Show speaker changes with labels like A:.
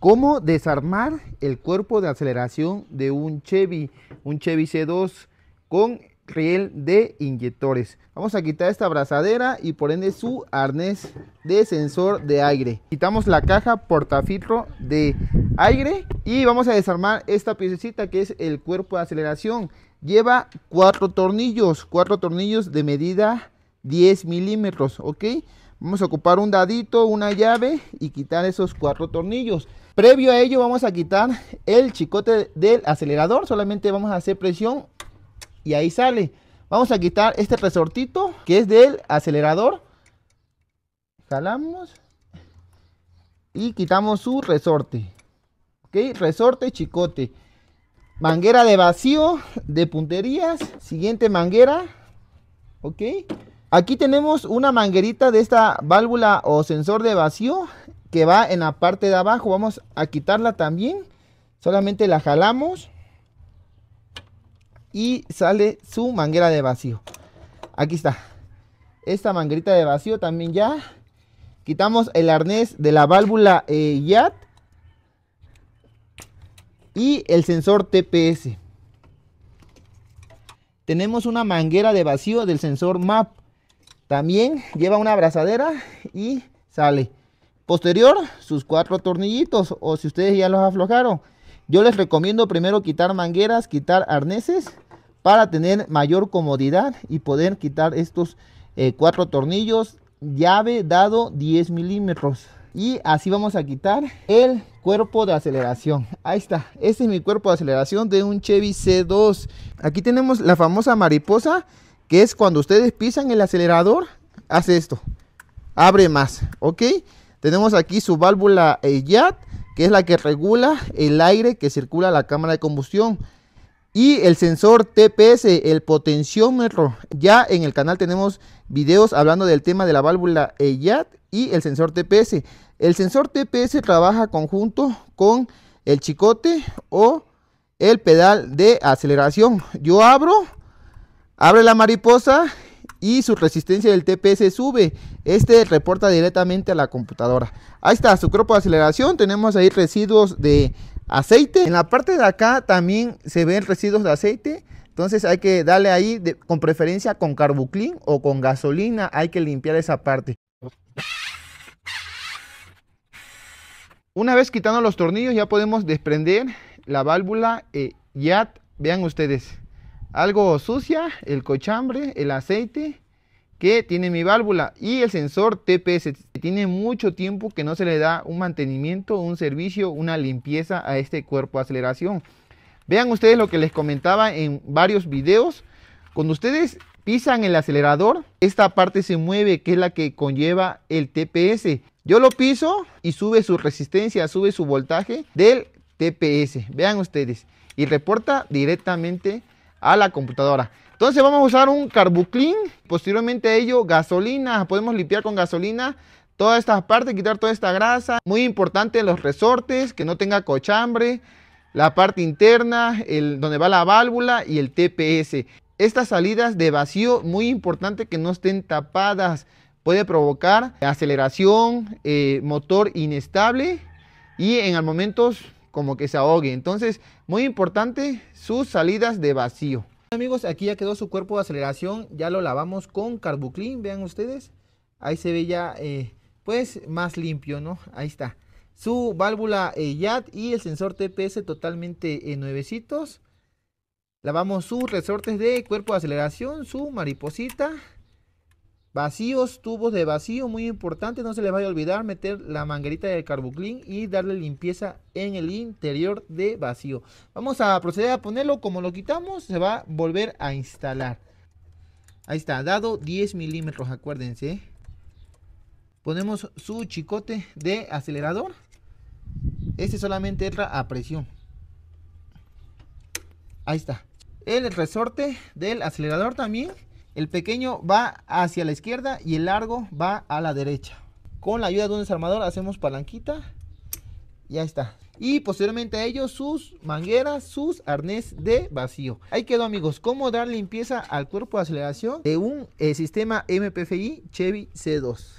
A: ¿Cómo desarmar el cuerpo de aceleración de un Chevy, un Chevy C2 con riel de inyectores? Vamos a quitar esta abrazadera y por ende su arnés de sensor de aire. Quitamos la caja portafiltro de aire y vamos a desarmar esta piececita que es el cuerpo de aceleración. Lleva cuatro tornillos, cuatro tornillos de medida 10 milímetros, ¿ok? Vamos a ocupar un dadito, una llave y quitar esos cuatro tornillos. Previo a ello vamos a quitar el chicote del acelerador, solamente vamos a hacer presión y ahí sale. Vamos a quitar este resortito que es del acelerador. Jalamos y quitamos su resorte. Ok, resorte, chicote. Manguera de vacío, de punterías. Siguiente manguera. Ok. Aquí tenemos una manguerita de esta válvula o sensor de vacío que va en la parte de abajo. Vamos a quitarla también. Solamente la jalamos. Y sale su manguera de vacío. Aquí está. Esta manguerita de vacío también ya. Quitamos el arnés de la válvula eh, YAT. Y el sensor TPS. Tenemos una manguera de vacío del sensor MAP. También lleva una abrazadera y sale. Posterior, sus cuatro tornillitos o si ustedes ya los aflojaron. Yo les recomiendo primero quitar mangueras, quitar arneses para tener mayor comodidad y poder quitar estos eh, cuatro tornillos llave dado 10 milímetros y así vamos a quitar el cuerpo de aceleración ahí está este es mi cuerpo de aceleración de un Chevy C2 aquí tenemos la famosa mariposa que es cuando ustedes pisan el acelerador hace esto abre más ok tenemos aquí su válvula EYAT, eh, que es la que regula el aire que circula a la cámara de combustión. Y el sensor TPS, el potenciómetro. Ya en el canal tenemos videos hablando del tema de la válvula EYAT eh, y el sensor TPS. El sensor TPS trabaja conjunto con el chicote o el pedal de aceleración. Yo abro, abre la mariposa y su resistencia del TPS sube. Este reporta directamente a la computadora. Ahí está su cuerpo de aceleración. Tenemos ahí residuos de aceite. En la parte de acá también se ven residuos de aceite. Entonces hay que darle ahí, con preferencia con carbuclín o con gasolina, hay que limpiar esa parte. Una vez quitando los tornillos ya podemos desprender la válvula eh, Y Vean ustedes algo sucia, el cochambre, el aceite que tiene mi válvula y el sensor TPS. Tiene mucho tiempo que no se le da un mantenimiento, un servicio, una limpieza a este cuerpo de aceleración. Vean ustedes lo que les comentaba en varios videos. Cuando ustedes pisan el acelerador, esta parte se mueve, que es la que conlleva el TPS. Yo lo piso y sube su resistencia, sube su voltaje del TPS. Vean ustedes. Y reporta directamente a la computadora. Entonces vamos a usar un carbuclín, posteriormente a ello gasolina, podemos limpiar con gasolina todas estas partes, quitar toda esta grasa. Muy importante los resortes, que no tenga cochambre, la parte interna, el, donde va la válvula y el TPS. Estas salidas de vacío, muy importante que no estén tapadas, puede provocar aceleración, eh, motor inestable y en momento como que se ahogue. Entonces, muy importante, sus salidas de vacío. Amigos, aquí ya quedó su cuerpo de aceleración, ya lo lavamos con carbuclín, vean ustedes. Ahí se ve ya, eh, pues, más limpio, ¿no? Ahí está. Su válvula eh, yad y el sensor TPS totalmente eh, nuevecitos. Lavamos sus resortes de cuerpo de aceleración, su mariposita. Vacíos, tubos de vacío, muy importante, no se le vaya a olvidar meter la manguerita de carbuclín y darle limpieza en el interior de vacío. Vamos a proceder a ponerlo, como lo quitamos, se va a volver a instalar. Ahí está, dado 10 milímetros, acuérdense. Ponemos su chicote de acelerador. Este solamente entra a presión. Ahí está. El resorte del acelerador también el pequeño va hacia la izquierda y el largo va a la derecha. Con la ayuda de un desarmador hacemos palanquita. Ya está. Y posteriormente a ello sus mangueras, sus arnés de vacío. Ahí quedó amigos, cómo dar limpieza al cuerpo de aceleración de un eh, sistema MPFI Chevy C2.